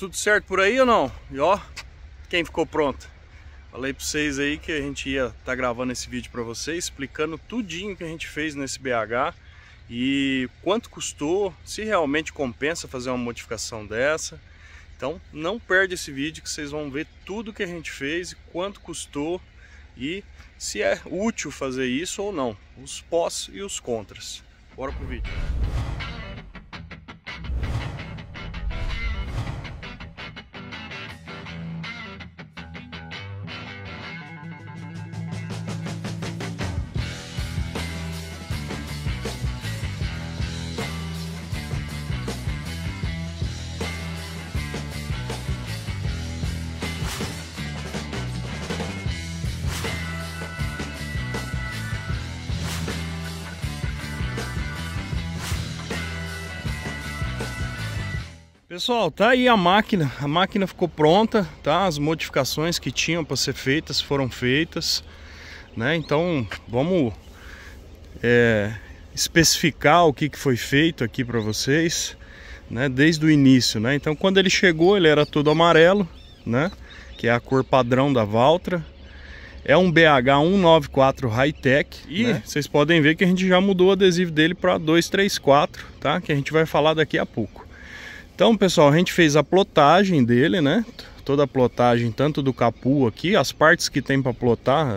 Tudo certo por aí ou não? E ó, quem ficou pronto? Falei pra vocês aí que a gente ia estar tá gravando esse vídeo pra vocês, explicando tudinho que a gente fez nesse BH e quanto custou, se realmente compensa fazer uma modificação dessa. Então não perde esse vídeo que vocês vão ver tudo que a gente fez e quanto custou e se é útil fazer isso ou não, os pós e os contras. Bora pro vídeo. Pessoal, tá aí a máquina, a máquina ficou pronta, tá? As modificações que tinham para ser feitas foram feitas, né? Então vamos é, especificar o que, que foi feito aqui para vocês, né? Desde o início, né? Então quando ele chegou ele era todo amarelo, né? Que é a cor padrão da Valtra. É um BH194 High Tech e né? vocês podem ver que a gente já mudou o adesivo dele para 234, tá? Que a gente vai falar daqui a pouco. Então, pessoal, a gente fez a plotagem dele, né? Toda a plotagem, tanto do capu aqui, as partes que tem para plotar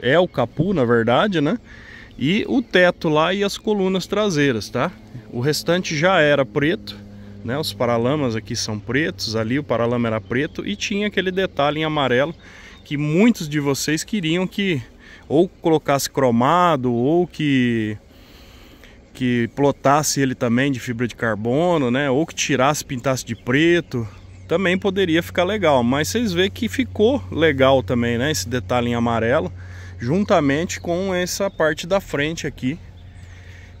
é, é o capu, na verdade, né? E o teto lá e as colunas traseiras, tá? O restante já era preto, né? Os paralamas aqui são pretos, ali o paralama era preto e tinha aquele detalhe em amarelo que muitos de vocês queriam que ou colocasse cromado ou que que plotasse ele também de fibra de carbono, né? Ou que tirasse, pintasse de preto, também poderia ficar legal. Mas vocês vê que ficou legal também, né? Esse detalhe em amarelo, juntamente com essa parte da frente aqui,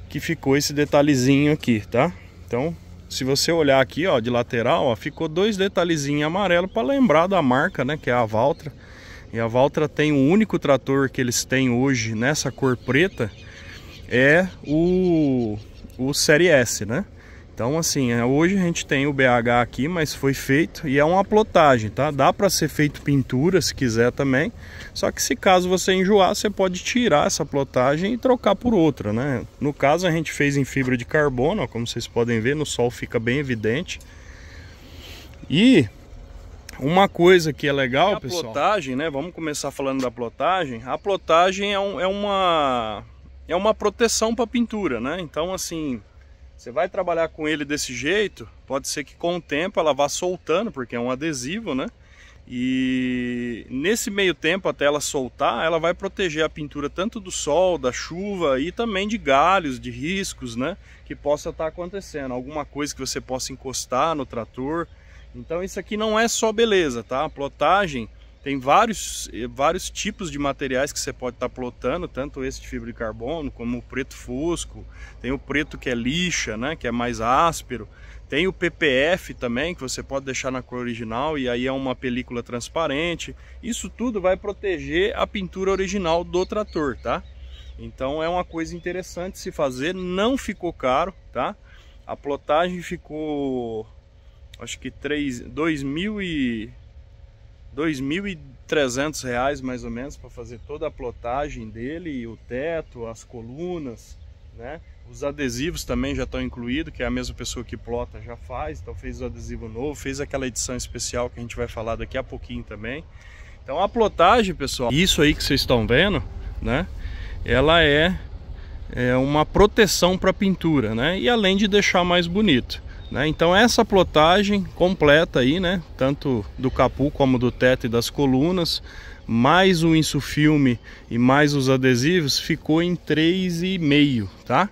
que ficou esse detalhezinho aqui, tá? Então, se você olhar aqui, ó, de lateral, ó, ficou dois detalhezinhos amarelo para lembrar da marca, né? Que é a Valtra. E a Valtra tem o único trator que eles têm hoje nessa cor preta é o, o Série S, né? Então assim, é, hoje a gente tem o BH aqui, mas foi feito e é uma plotagem, tá? Dá para ser feito pintura se quiser também, só que se caso você enjoar, você pode tirar essa plotagem e trocar por outra, né? No caso a gente fez em fibra de carbono, como vocês podem ver, no sol fica bem evidente. E uma coisa que é legal, a pessoal... A plotagem, né? Vamos começar falando da plotagem. A plotagem é, um, é uma é uma proteção para pintura, né? Então assim, você vai trabalhar com ele desse jeito, pode ser que com o tempo ela vá soltando, porque é um adesivo, né? E nesse meio tempo até ela soltar, ela vai proteger a pintura tanto do sol, da chuva e também de galhos, de riscos, né? Que possa estar tá acontecendo, alguma coisa que você possa encostar no trator. Então isso aqui não é só beleza, tá? A plotagem tem vários, eh, vários tipos de materiais que você pode estar tá plotando, tanto esse de fibra de carbono, como o preto fosco, tem o preto que é lixa, né, que é mais áspero, tem o PPF também, que você pode deixar na cor original e aí é uma película transparente. Isso tudo vai proteger a pintura original do trator, tá? Então é uma coisa interessante se fazer, não ficou caro, tá? A plotagem ficou, acho que 3, 2 mil e... 2.300 reais mais ou menos para fazer toda a plotagem dele, o teto, as colunas, né? Os adesivos também já estão incluídos, que é a mesma pessoa que plota já faz, então fez o adesivo novo, fez aquela edição especial que a gente vai falar daqui a pouquinho também. Então a plotagem, pessoal, isso aí que vocês estão vendo, né? Ela é, é uma proteção para a pintura, né? E além de deixar mais bonito. Né? Então essa plotagem completa aí, né? tanto do capu como do teto e das colunas, mais o insufilme e mais os adesivos, ficou em 3,5, tá?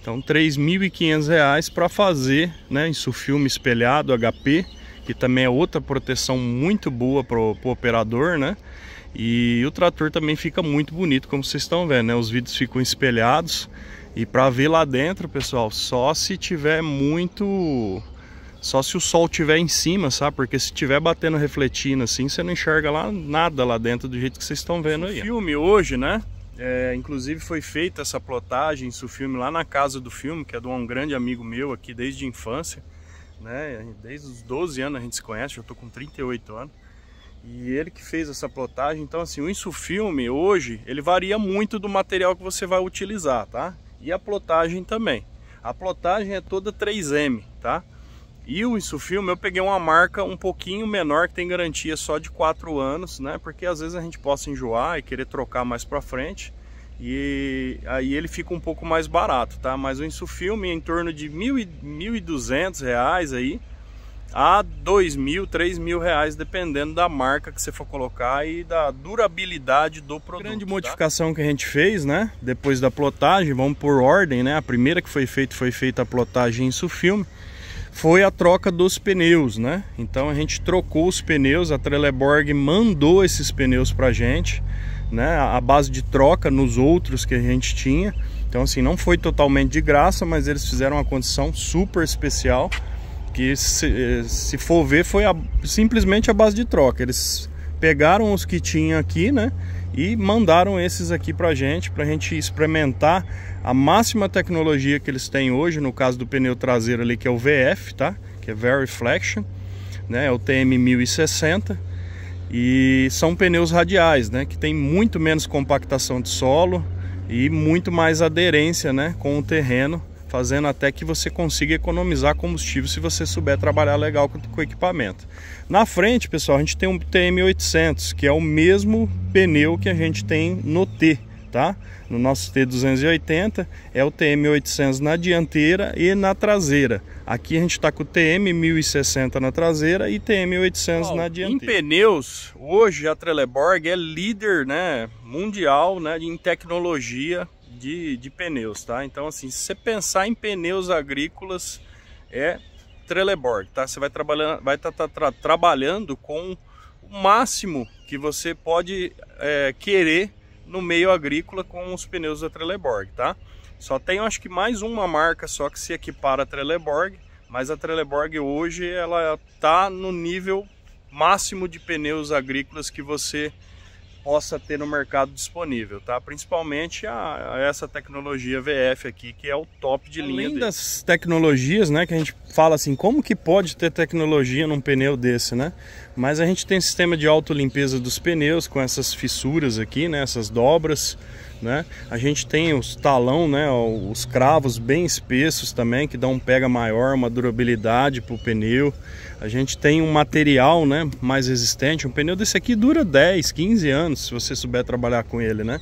Então R$ 3.500 para fazer né, insufilme espelhado HP, que também é outra proteção muito boa para o operador, né? E o trator também fica muito bonito, como vocês estão vendo, né? Os vidros ficam espelhados e para ver lá dentro, pessoal, só se tiver muito... Só se o sol tiver em cima, sabe? Porque se tiver batendo, refletindo assim, você não enxerga lá nada lá dentro do jeito que vocês estão vendo aí. O filme hoje, né? É, inclusive foi feita essa plotagem, isso filme lá na casa do filme, que é de um grande amigo meu aqui desde a infância, né? Desde os 12 anos a gente se conhece, eu tô com 38 anos. E ele que fez essa plotagem, então assim, o insufilme hoje, ele varia muito do material que você vai utilizar, tá? e a plotagem também. A plotagem é toda 3M, tá? E o insufilme eu peguei uma marca um pouquinho menor que tem garantia só de 4 anos, né? Porque às vezes a gente possa enjoar e querer trocar mais para frente e aí ele fica um pouco mais barato, tá? Mas o insufilme é em torno de R$ 1.200 reais aí a dois mil, três mil reais, dependendo da marca que você for colocar e da durabilidade do produto. Grande tá? modificação que a gente fez, né? Depois da plotagem, vamos por ordem, né? A primeira que foi feita foi feita a plotagem em sufilme, foi a troca dos pneus, né? Então a gente trocou os pneus, a Trelleborg mandou esses pneus a gente, né? A base de troca nos outros que a gente tinha. Então assim, não foi totalmente de graça, mas eles fizeram uma condição super especial que se, eh, se for ver foi a, simplesmente a base de troca. Eles pegaram os que tinha aqui, né? E mandaram esses aqui pra gente, pra gente experimentar a máxima tecnologia que eles têm hoje, no caso do pneu traseiro ali, que é o VF, tá? Que é Veriflection, né? É o TM1060. E são pneus radiais, né? Que tem muito menos compactação de solo e muito mais aderência, né? Com o terreno fazendo até que você consiga economizar combustível se você souber trabalhar legal com, o equipamento. Na frente, pessoal, a gente tem um TM800, que é o mesmo pneu que a gente tem no T, tá? No nosso T280 é o TM800 na dianteira e na traseira. Aqui a gente está com o TM1060 na traseira e TM800 na dianteira. Em pneus, hoje a Trelleborg é líder né, mundial né, em tecnologia de, de pneus, tá? Então, assim, se você pensar em pneus agrícolas, é Trelleborg, tá? Você vai trabalhando, vai estar tá, tá, tá, trabalhando com o máximo que você pode é, querer no meio agrícola com os pneus da Trelleborg, tá? Só tem, acho que mais uma marca só que se equipara a Trelleborg, mas a Trelleborg hoje ela tá no nível máximo de pneus agrícolas que você possa ter no mercado disponível, tá? Principalmente a, a essa tecnologia VF aqui, que é o top de Além linha. Além das tecnologias, né, que a gente fala assim, como que pode ter tecnologia num pneu desse, né? Mas a gente tem sistema de auto limpeza dos pneus com essas fissuras aqui, né? Essas dobras, né? A gente tem os talão, né? Os cravos bem espessos também, que dá um pega maior, uma durabilidade para o pneu. A gente tem um material, né? Mais resistente. Um pneu desse aqui dura 10, 15 anos, se você souber trabalhar com ele, né?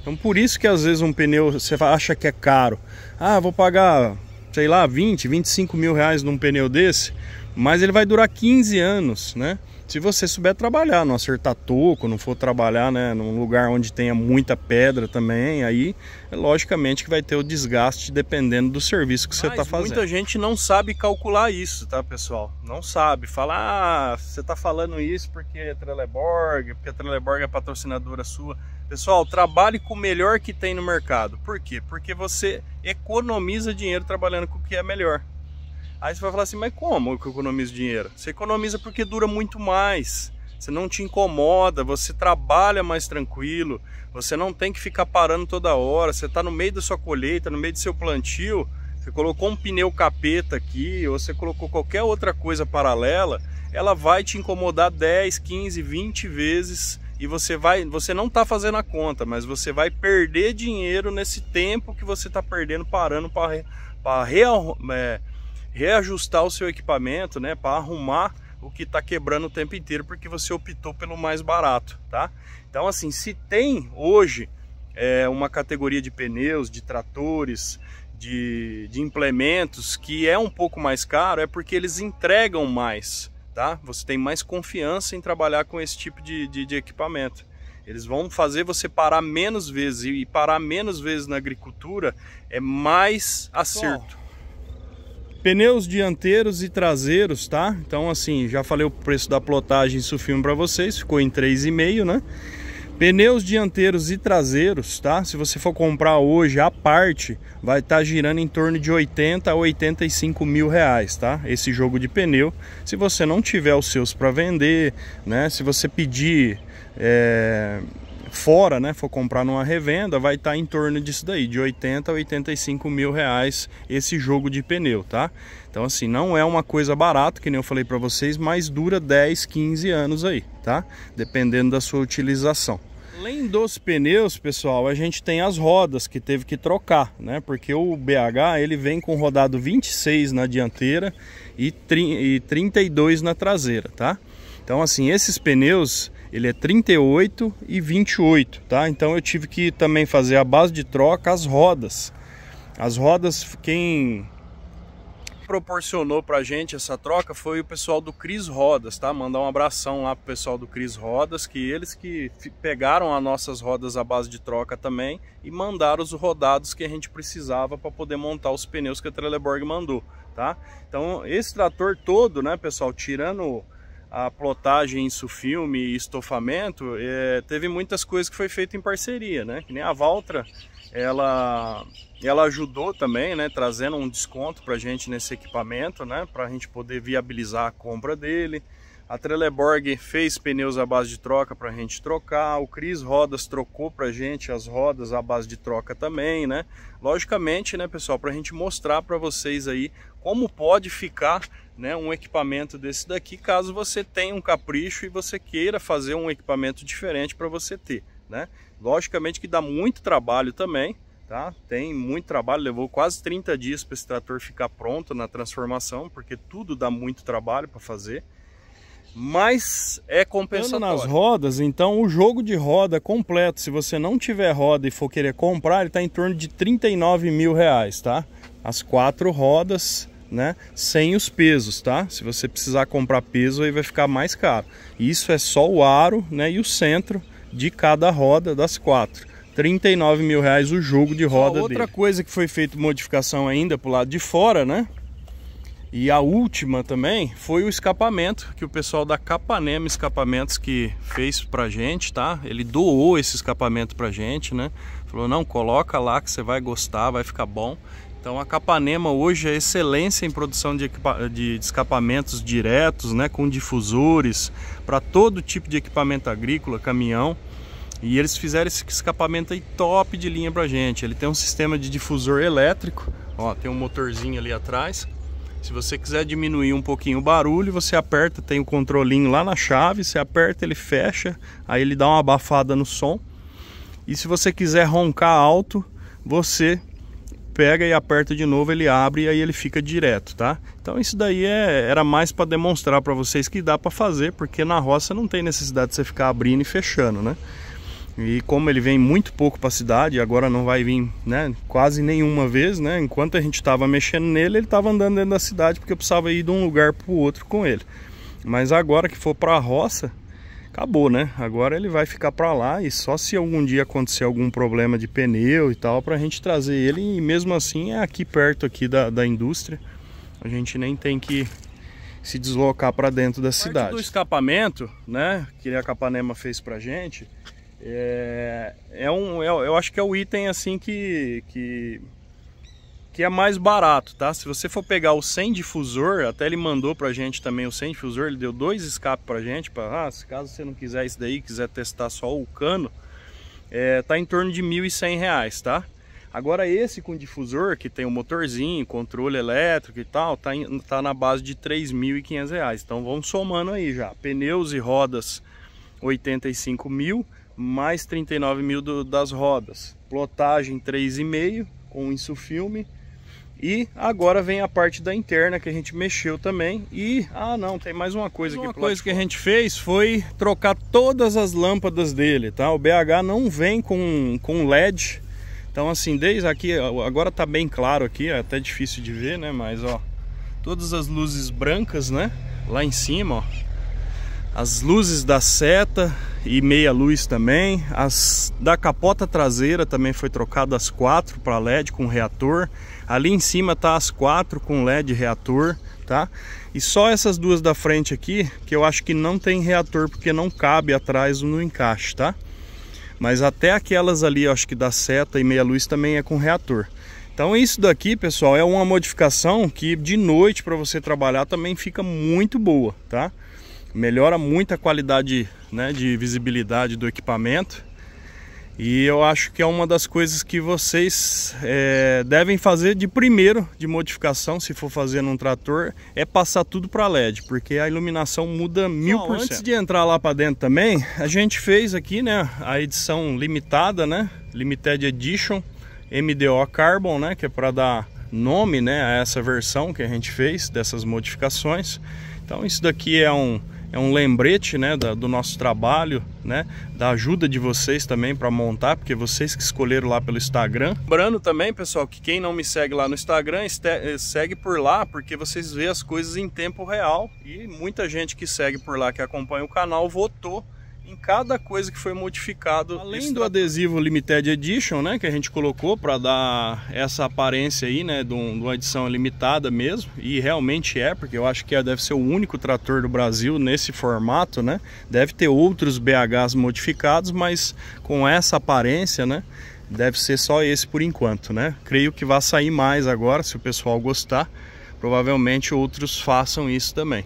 Então por isso que às vezes um pneu você acha que é caro. Ah, vou pagar, sei lá, 20, 25 mil reais num pneu desse, mas ele vai durar 15 anos, né? se você souber trabalhar, não acertar toco, não for trabalhar né, num lugar onde tenha muita pedra também, aí logicamente que vai ter o desgaste dependendo do serviço que Mas você está fazendo. Muita gente não sabe calcular isso, tá pessoal? Não sabe. Falar, ah, você está falando isso porque é Trelleborg, porque a Trelleborg é patrocinadora sua. Pessoal, trabalhe com o melhor que tem no mercado. Por quê? Porque você economiza dinheiro trabalhando com o que é melhor. Aí você vai falar assim, mas como que eu economizo dinheiro? Você economiza porque dura muito mais. Você não te incomoda, você trabalha mais tranquilo, você não tem que ficar parando toda hora, você está no meio da sua colheita, no meio do seu plantio, você colocou um pneu capeta aqui, ou você colocou qualquer outra coisa paralela, ela vai te incomodar 10, 15, 20 vezes e você vai, você não está fazendo a conta, mas você vai perder dinheiro nesse tempo que você está perdendo parando para para real, é, reajustar o seu equipamento, né, para arrumar o que está quebrando o tempo inteiro porque você optou pelo mais barato, tá? Então assim, se tem hoje é, uma categoria de pneus, de tratores, de, de implementos que é um pouco mais caro, é porque eles entregam mais, tá? Você tem mais confiança em trabalhar com esse tipo de, de, de equipamento. Eles vão fazer você parar menos vezes e parar menos vezes na agricultura é mais acerto. Bom Pneus dianteiros e traseiros, tá? Então, assim, já falei o preço da plotagem sufilme para vocês, ficou em 3,5, né? Pneus dianteiros e traseiros, tá? Se você for comprar hoje a parte, vai estar tá girando em torno de 80 a 85 mil reais, tá? Esse jogo de pneu. Se você não tiver os seus para vender, né? Se você pedir é, fora, né, for comprar numa revenda, vai estar tá em torno disso daí, de 80 a 85 mil reais esse jogo de pneu, tá? Então assim, não é uma coisa barata, que nem eu falei para vocês, mas dura 10, 15 anos aí, tá? Dependendo da sua utilização. Além dos pneus, pessoal, a gente tem as rodas que teve que trocar, né? Porque o BH ele vem com rodado 26 na dianteira e, e 32 na traseira, tá? Então assim, esses pneus ele é 38 e 28, tá? Então eu tive que também fazer a base de troca as rodas. As rodas quem proporcionou pra gente essa troca foi o pessoal do Cris Rodas, tá? Mandar um abração lá pro pessoal do Cris Rodas, que eles que pegaram as nossas rodas à base de troca também e mandaram os rodados que a gente precisava para poder montar os pneus que a Trelleborg mandou, tá? Então, esse trator todo, né, pessoal, tirando a plotagem isso filme, e estofamento, é, teve muitas coisas que foi feito em parceria, né? Que nem a Valtra, ela, ela ajudou também, né? Trazendo um desconto para a gente nesse equipamento, né? Para a gente poder viabilizar a compra dele. A Trelleborg fez pneus à base de troca para a gente trocar. O Cris Rodas trocou para a gente as rodas à base de troca também, né? Logicamente, né, pessoal, para a gente mostrar para vocês aí como pode ficar né, um equipamento desse daqui, caso você tenha um capricho e você queira fazer um equipamento diferente para você ter. Né? Logicamente que dá muito trabalho também, tá? Tem muito trabalho, levou quase 30 dias para esse trator ficar pronto na transformação, porque tudo dá muito trabalho para fazer. Mas é compensatório. Tendo nas rodas, então o jogo de roda completo, se você não tiver roda e for querer comprar, ele está em torno de 39 mil reais, tá? As quatro rodas, né? Sem os pesos, tá? Se você precisar comprar peso aí vai ficar mais caro. Isso é só o aro, né? E o centro de cada roda das quatro. 39 mil reais o jogo de roda outra dele. coisa que foi feita modificação ainda pro lado de fora, né? E a última também foi o escapamento que o pessoal da Capanema Escapamentos que fez pra gente, tá? Ele doou esse escapamento pra gente, né? Falou, não, coloca lá que você vai gostar, vai ficar bom. Então a Capanema hoje é excelência em produção de, de escapamentos diretos, né, com difusores, para todo tipo de equipamento agrícola, caminhão. E eles fizeram esse escapamento aí top de linha a gente. Ele tem um sistema de difusor elétrico, ó, tem um motorzinho ali atrás. Se você quiser diminuir um pouquinho o barulho, você aperta, tem o um controlinho lá na chave, você aperta, ele fecha, aí ele dá uma abafada no som. E se você quiser roncar alto, você pega e aperta de novo, ele abre e aí ele fica direto, tá? Então isso daí é, era mais para demonstrar para vocês que dá para fazer, porque na roça não tem necessidade de você ficar abrindo e fechando, né? E como ele vem muito pouco para a cidade, agora não vai vir né, quase nenhuma vez, né? Enquanto a gente estava mexendo nele, ele estava andando dentro da cidade porque eu precisava ir de um lugar para o outro com ele. Mas agora que for para a roça, acabou, né? Agora ele vai ficar para lá e só se algum dia acontecer algum problema de pneu e tal, para a gente trazer ele. E mesmo assim é aqui perto aqui da, da indústria. A gente nem tem que se deslocar para dentro da Parte cidade. do escapamento, né, que a Capanema fez pra gente, é, é um, é, eu acho que é o item assim que, que aqui é mais barato, tá? Se você for pegar o sem difusor, até ele mandou pra gente também o sem difusor, ele deu dois escapes pra gente, pra, ah, caso você não quiser isso daí, quiser testar só o cano, é, tá em torno de R$ reais, tá? Agora esse com difusor, que tem o um motorzinho, controle elétrico e tal, tá, em, tá na base de R$ reais. Então vamos somando aí já. Pneus e rodas, R$ mil mais R$ mil das rodas. Plotagem 3,5 com isso filme e agora vem a parte da interna que a gente mexeu também. E, ah não, tem mais uma coisa aqui. Uma coisa que a gente fez foi trocar todas as lâmpadas dele, tá? O BH não vem com, com LED. Então assim, desde aqui, agora tá bem claro aqui, é até difícil de ver, né? Mas ó, todas as luzes brancas, né? Lá em cima, ó as luzes da seta e meia luz também, as da capota traseira também foi trocada as quatro para LED com reator. Ali em cima tá as quatro com LED reator, tá? E só essas duas da frente aqui que eu acho que não tem reator porque não cabe atrás no encaixe, tá? Mas até aquelas ali, acho que da seta e meia luz também é com reator. Então isso daqui, pessoal, é uma modificação que de noite para você trabalhar também fica muito boa, tá? melhora muito a qualidade né, de visibilidade do equipamento e eu acho que é uma das coisas que vocês é, devem fazer de primeiro de modificação, se for fazer num trator, é passar tudo para LED, porque a iluminação muda mil por cento. Antes de entrar lá para dentro também, a gente fez aqui né, a edição limitada, né, Limited Edition, MDO Carbon, né, que é para dar nome né, a essa versão que a gente fez dessas modificações. Então isso daqui é um é um lembrete né, da, do nosso trabalho, né, da ajuda de vocês também para montar, porque vocês que escolheram lá pelo Instagram. Lembrando também, pessoal, que quem não me segue lá no Instagram, eh, segue por lá, porque vocês vê as coisas em tempo real e muita gente que segue por lá, que acompanha o canal, votou em cada coisa que foi modificado. Além do adesivo Limited Edition, né, que a gente colocou para dar essa aparência aí, né, de, um, de, uma edição limitada mesmo, e realmente é, porque eu acho que é, deve ser o único trator do Brasil nesse formato, né? Deve ter outros BHs modificados, mas com essa aparência, né, deve ser só esse por enquanto, né? Creio que vai sair mais agora, se o pessoal gostar. Provavelmente outros façam isso também.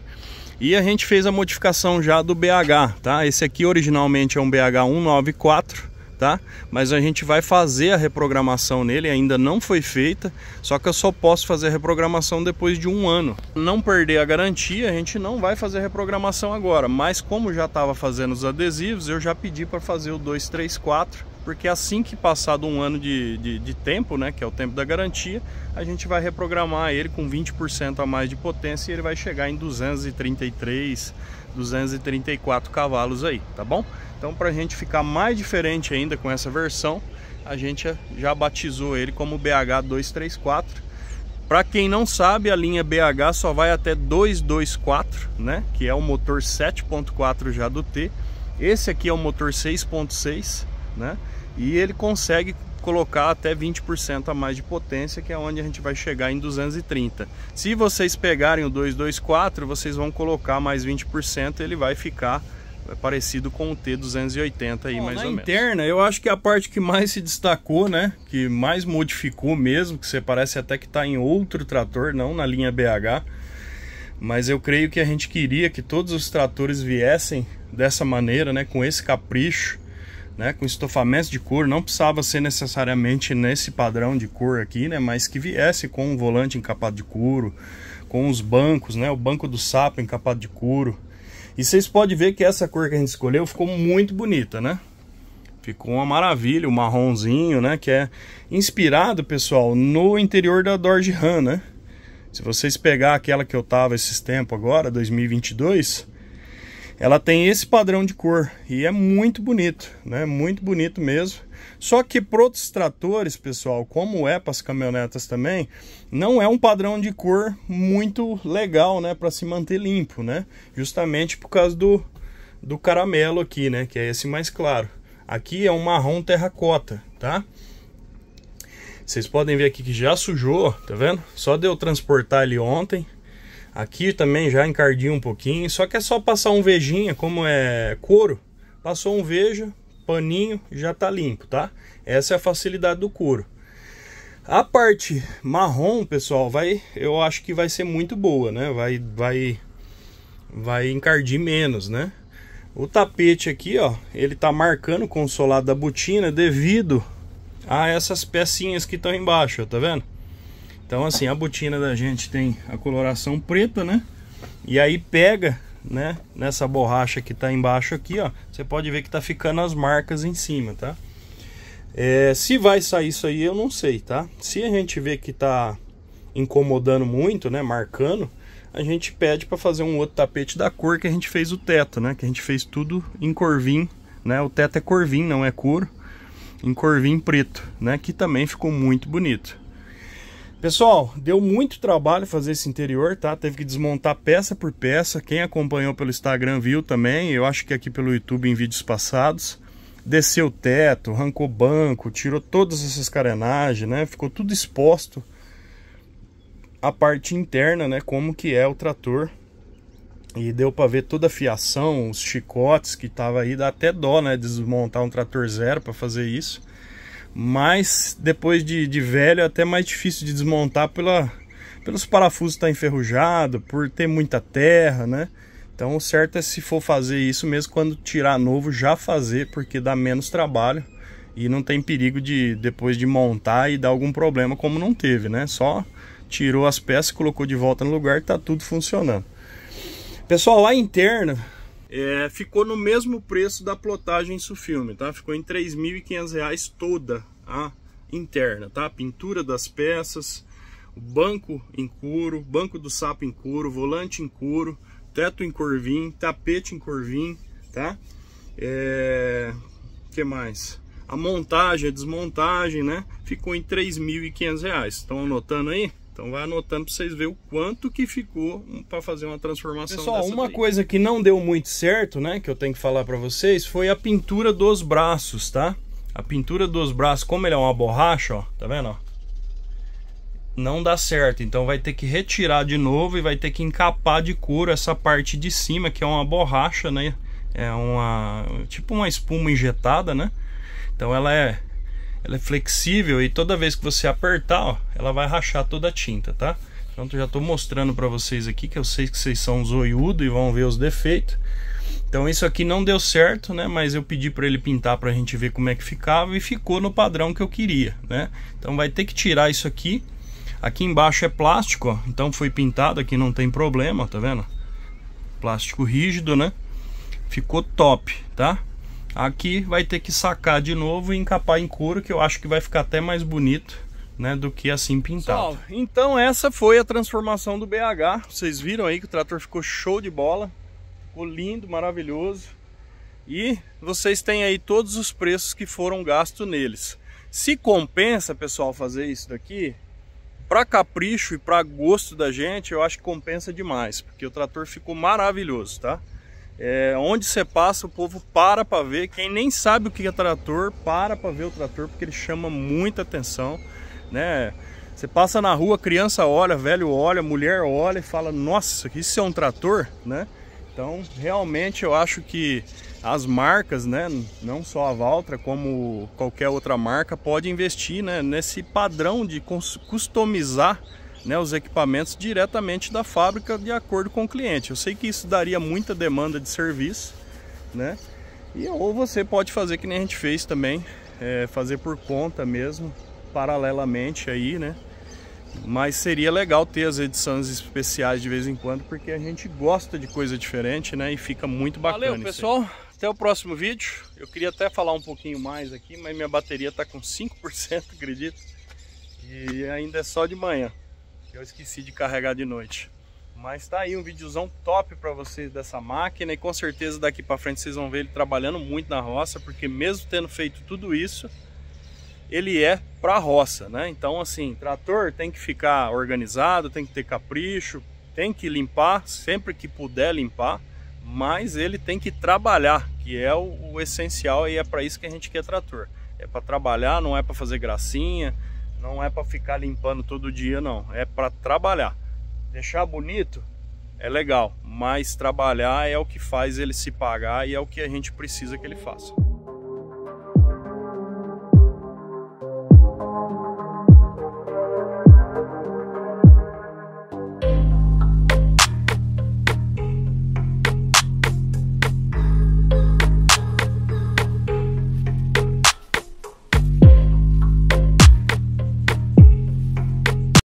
E a gente fez a modificação já do BH, tá? Esse aqui originalmente é um BH 194, tá? Mas a gente vai fazer a reprogramação nele, ainda não foi feita, só que eu só posso fazer a reprogramação depois de um ano. Não perder a garantia, a gente não vai fazer a reprogramação agora, mas como já estava fazendo os adesivos, eu já pedi para fazer o 234, porque assim que passado um ano de, de, de, tempo, né, que é o tempo da garantia, a gente vai reprogramar ele com 20% a mais de potência e ele vai chegar em 233, 234 cavalos aí, tá bom? Então para a gente ficar mais diferente ainda com essa versão, a gente já batizou ele como BH234. Para quem não sabe, a linha BH só vai até 224, né, que é o motor 7.4 já do T. Esse aqui é o motor 6.6 né? E ele consegue colocar até 20% a mais de potência, que é onde a gente vai chegar em 230. Se vocês pegarem o 224, vocês vão colocar mais 20%, ele vai ficar é, parecido com o T280 aí Bom, mais ou menos. Na interna, eu acho que a parte que mais se destacou, né, que mais modificou mesmo, que você parece até que está em outro trator, não na linha BH, mas eu creio que a gente queria que todos os tratores viessem dessa maneira, né, com esse capricho, né, com estofamentos de cor, não precisava ser necessariamente nesse padrão de cor aqui, né, mas que viesse com um volante encapado de couro, com os bancos, né, o banco do sapo encapado de couro. E vocês podem ver que essa cor que a gente escolheu ficou muito bonita, né? Ficou uma maravilha, o um marronzinho, né, que é inspirado, pessoal, no interior da Dodge Ram, né? Se vocês pegar aquela que eu tava esses tempos agora, 2022, ela tem esse padrão de cor e é muito bonito, né? Muito bonito mesmo. Só que para outros tratores, pessoal, como é para as caminhonetas também, não é um padrão de cor muito legal, né? Para se manter limpo, né? Justamente por causa do, do caramelo aqui, né? Que é esse mais claro. Aqui é um marrom terracota, tá? Vocês podem ver aqui que já sujou, tá vendo? Só deu transportar ele ontem Aqui também já encardi um pouquinho, só que é só passar um vejinha, como é couro. Passou um veja, paninho, já tá limpo, tá? Essa é a facilidade do couro. A parte marrom, pessoal, vai, eu acho que vai ser muito boa, né? Vai, vai, vai encardir menos, né? O tapete aqui, ó, ele tá marcando o consolado da botina devido a essas pecinhas que estão embaixo, ó, tá vendo? Então assim, a botina da gente tem a coloração preta, né? E aí pega, né, nessa borracha que tá embaixo aqui, ó. Você pode ver que tá ficando as marcas em cima, tá? É, se vai sair isso aí, eu não sei, tá? Se a gente vê que tá incomodando muito, né, marcando, a gente pede para fazer um outro tapete da cor que a gente fez o teto, né? Que a gente fez tudo em corvim, né? O teto é corvim, não é couro, em corvim preto, né? Que também ficou muito bonito. Pessoal, deu muito trabalho fazer esse interior, tá? Teve que desmontar peça por peça. Quem acompanhou pelo Instagram viu também, eu acho que aqui pelo YouTube em vídeos passados. Desceu o teto, arrancou banco, tirou todas essas carenagens, né? Ficou tudo exposto. A parte interna, né? Como que é o trator. E deu para ver toda a fiação, os chicotes que tava aí. Dá até dó, né? Desmontar um trator zero para fazer isso mas depois de, de velho é até mais difícil de desmontar pela, pelos parafusos estar tá enferrujado, por ter muita terra, né? Então o certo é se for fazer isso mesmo quando tirar novo já fazer, porque dá menos trabalho e não tem perigo de depois de montar e dar algum problema como não teve, né? Só tirou as peças, colocou de volta no lugar, tá tudo funcionando. Pessoal, lá interno é, ficou no mesmo preço da plotagem filme, tá? Ficou em R$ 3.500 toda a interna, tá? Pintura das peças, banco em couro, banco do sapo em couro, volante em couro, teto em corvim, tapete em corvim, tá? É... que mais? A montagem, a desmontagem, né? Ficou em R$ 3.500. Estão anotando aí? Então vai anotando para vocês verem o quanto que ficou para fazer uma transformação. Pessoal, uma daí. coisa que não deu muito certo, né, que eu tenho que falar para vocês, foi a pintura dos braços, tá? A pintura dos braços, como ele é uma borracha, ó, tá vendo? Não dá certo, então vai ter que retirar de novo e vai ter que encapar de couro essa parte de cima, que é uma borracha, né? É uma tipo uma espuma injetada, né? Então ela é ela é flexível e toda vez que você apertar, ó, ela vai rachar toda a tinta, tá? Então eu já estou mostrando para vocês aqui que eu sei que vocês são zoiudo e vão ver os defeitos. Então isso aqui não deu certo, né? Mas eu pedi para ele pintar para a gente ver como é que ficava e ficou no padrão que eu queria, né? Então vai ter que tirar isso aqui. Aqui embaixo é plástico, ó. então foi pintado aqui, não tem problema, tá vendo? Plástico rígido, né? Ficou top, tá? Aqui vai ter que sacar de novo e encapar em couro, que eu acho que vai ficar até mais bonito. Né, do que assim pintado. Pessoal, então essa foi a transformação do BH. Vocês viram aí que o trator ficou show de bola. Ficou lindo, maravilhoso. E vocês têm aí todos os preços que foram gastos neles. Se compensa, pessoal, fazer isso daqui, para capricho e para gosto da gente, eu acho que compensa demais, porque o trator ficou maravilhoso, tá? É, onde você passa, o povo para para ver. Quem nem sabe o que é trator, para para ver o trator, porque ele chama muita atenção, né? Você passa na rua, criança olha, velho olha, mulher olha e fala: "Nossa, isso é um trator", né? Então, realmente eu acho que as marcas, né, não só a Valtra, como qualquer outra marca, pode investir, né, nesse padrão de customizar né, os equipamentos diretamente da fábrica de acordo com o cliente. Eu sei que isso daria muita demanda de serviço, né? E ou você pode fazer que nem a gente fez também, é, fazer por conta mesmo, paralelamente aí, né? Mas seria legal ter as edições especiais de vez em quando, porque a gente gosta de coisa diferente, né? E fica muito bacana. Valeu, pessoal. Até o próximo vídeo. Eu queria até falar um pouquinho mais aqui, mas minha bateria tá com 5%, acredito. E ainda é só de manhã. Eu esqueci de carregar de noite. Mas tá aí um videozão top para vocês dessa máquina e com certeza daqui para frente vocês vão ver ele trabalhando muito na roça, porque mesmo tendo feito tudo isso, ele é para roça, né? Então assim, trator tem que ficar organizado, tem que ter capricho, tem que limpar sempre que puder limpar, mas ele tem que trabalhar, que é o, o essencial e é para isso que a gente quer trator. É para trabalhar, não é para fazer gracinha, não é para ficar limpando todo dia, não. É para trabalhar. Deixar bonito é legal, mas trabalhar é o que faz ele se pagar e é o que a gente precisa que ele faça.